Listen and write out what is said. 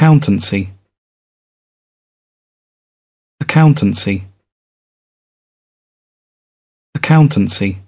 Accountancy Accountancy Accountancy